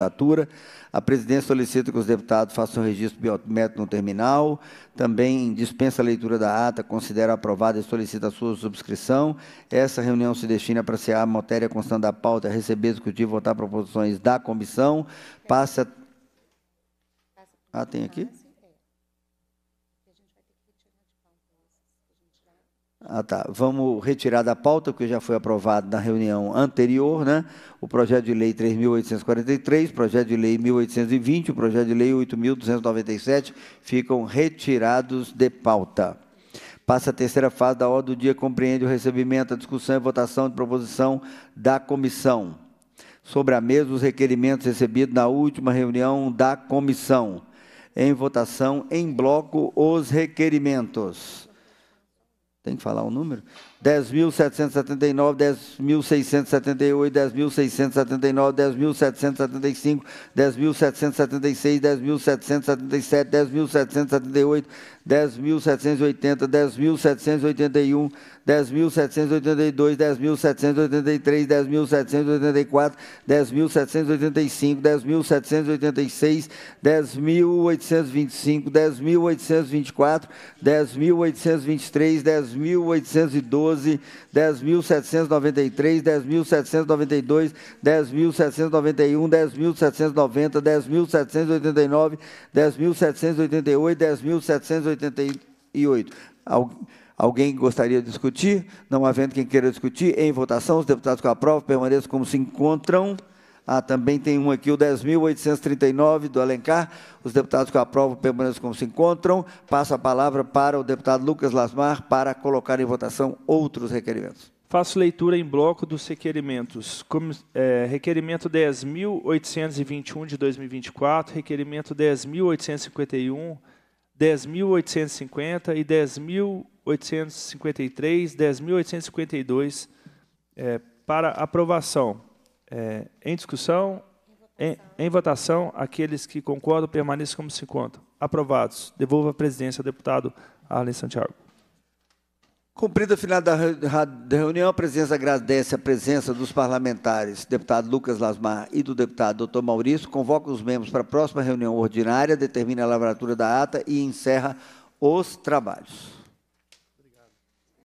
candidatura. A presidência solicita que os deputados façam registro biométrico no terminal. Também dispensa a leitura da ata, considera aprovada e solicita a sua subscrição. Essa reunião se destina a ser a matéria constante da pauta, receber, discutir e votar proposições da comissão. Passa. Ah, tem aqui? É. Ah, tá. Vamos retirar da pauta, que já foi aprovado na reunião anterior, né? O projeto de lei 3.843, projeto de lei 1.820, o projeto de lei 8.297 ficam retirados de pauta. Passa a terceira fase da ordem do dia, compreende o recebimento, a discussão e votação de proposição da comissão. Sobre a mesa, os requerimentos recebidos na última reunião da comissão. Em votação, em bloco, os requerimentos. Tem que falar o número? 10.779, 10.678, 10.679, 10.775, 10.776, 10.777, 10.778, 10.780, 10.781, 10.782, 10.783, 10.784, 10.785, 10.786, 10.825, 10.824, 10.823, 10.812, 10.712, 10.793, 10.792, 10.791, 10.790, 10.789, 10.788, 10.788. Alguém gostaria de discutir? Não havendo quem queira discutir, em votação, os deputados que aprovam permaneçam como se encontram. Ah, também tem um aqui, o 10.839 do Alencar. Os deputados que aprovam permaneçam como se encontram. Passo a palavra para o deputado Lucas Lasmar para colocar em votação outros requerimentos. Faço leitura em bloco dos requerimentos. Como, é, requerimento 10.821 de 2024, requerimento 10.851, 10.850 e 10.853, 10.852 é, para aprovação. É, em discussão, em votação. Em, em votação, aqueles que concordam permaneçam como se encontram. Aprovados. Devolvo a presidência ao deputado Arlen Santiago. Cumprida a final da reunião, a presidência agradece a presença dos parlamentares, deputado Lucas Lasmar e do deputado Dr. Maurício, convoca os membros para a próxima reunião ordinária, determina a lavratura da ata e encerra os trabalhos.